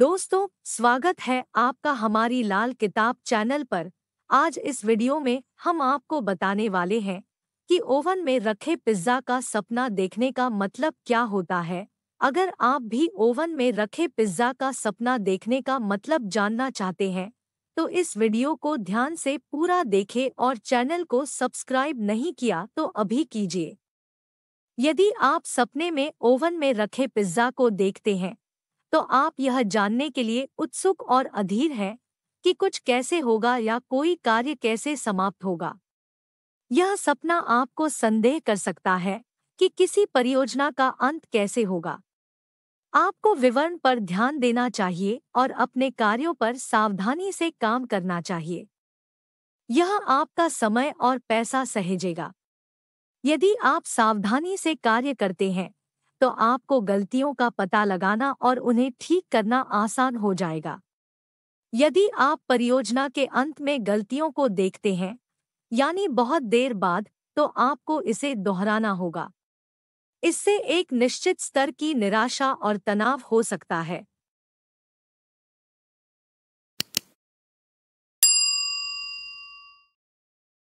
दोस्तों स्वागत है आपका हमारी लाल किताब चैनल पर आज इस वीडियो में हम आपको बताने वाले हैं कि ओवन में रखे पिज्ज़ा का सपना देखने का मतलब क्या होता है अगर आप भी ओवन में रखे पिज्ज़ा का सपना देखने का मतलब जानना चाहते हैं तो इस वीडियो को ध्यान से पूरा देखें और चैनल को सब्सक्राइब नहीं किया तो अभी कीजिए यदि आप सपने में ओवन में रखे पिज्ज़ा को देखते हैं तो आप यह जानने के लिए उत्सुक और अधीर हैं कि कुछ कैसे होगा या कोई कार्य कैसे समाप्त होगा यह सपना आपको संदेह कर सकता है कि किसी परियोजना का अंत कैसे होगा आपको विवरण पर ध्यान देना चाहिए और अपने कार्यों पर सावधानी से काम करना चाहिए यह आपका समय और पैसा सहेजेगा यदि आप सावधानी से कार्य करते हैं तो आपको गलतियों का पता लगाना और उन्हें ठीक करना आसान हो जाएगा यदि आप परियोजना के अंत में गलतियों को देखते हैं यानी बहुत देर बाद तो आपको इसे दोहराना होगा इससे एक निश्चित स्तर की निराशा और तनाव हो सकता है